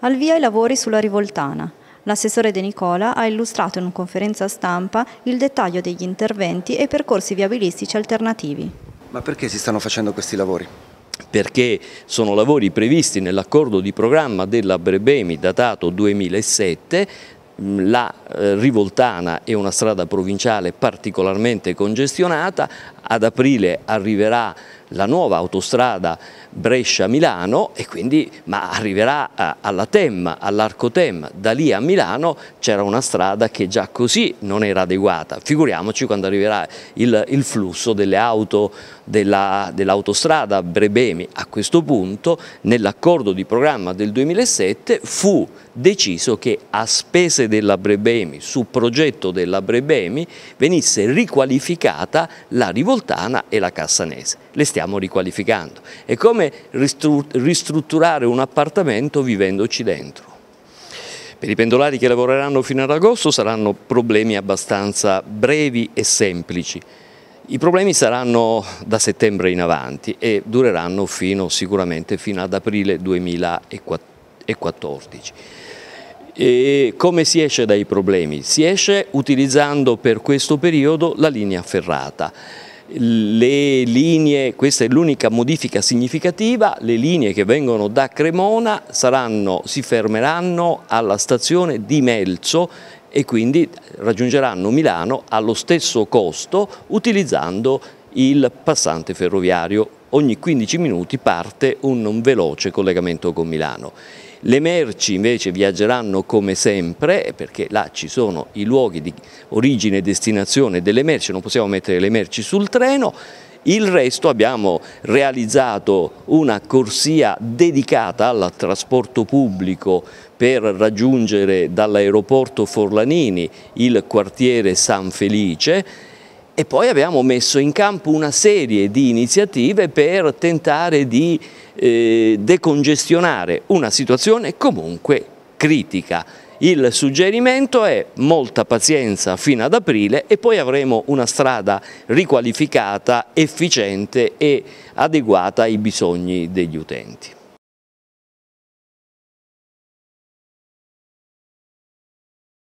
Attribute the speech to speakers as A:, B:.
A: Al via i lavori sulla rivoltana. L'assessore De Nicola ha illustrato in conferenza stampa il dettaglio degli interventi e percorsi viabilistici alternativi. Ma perché si stanno facendo questi lavori? perché sono lavori previsti nell'accordo di programma della Brebemi datato 2007 mm, la eh, Rivoltana è una strada provinciale particolarmente congestionata, ad aprile arriverà la nuova autostrada Brescia-Milano e quindi ma arriverà eh, alla Temma, all'Arco Temma, da lì a Milano c'era una strada che già così non era adeguata, figuriamoci quando arriverà il, il flusso delle auto dell'autostrada dell Brebemi. A questo punto nell'accordo di programma del 2007 fu deciso che a spese della Brebemi, su progetto della Brebemi, venisse riqualificata la Rivoltana e la Cassanese le stiamo riqualificando. È come ristrutturare un appartamento vivendoci dentro. Per i pendolari che lavoreranno fino ad agosto saranno problemi abbastanza brevi e semplici. I problemi saranno da settembre in avanti e dureranno fino, sicuramente fino ad aprile 2014. E come si esce dai problemi? Si esce utilizzando per questo periodo la linea ferrata le linee, questa è l'unica modifica significativa, le linee che vengono da Cremona saranno, si fermeranno alla stazione di Melzo e quindi raggiungeranno Milano allo stesso costo utilizzando il passante ferroviario. Ogni 15 minuti parte un veloce collegamento con Milano. Le merci invece viaggeranno come sempre perché là ci sono i luoghi di origine e destinazione delle merci, non possiamo mettere le merci sul treno. Il resto abbiamo realizzato una corsia dedicata al trasporto pubblico per raggiungere dall'aeroporto Forlanini il quartiere San Felice e poi abbiamo messo in campo una serie di iniziative per tentare di eh, decongestionare una situazione comunque critica. Il suggerimento è molta pazienza fino ad aprile e poi avremo una strada riqualificata, efficiente e adeguata ai bisogni degli utenti.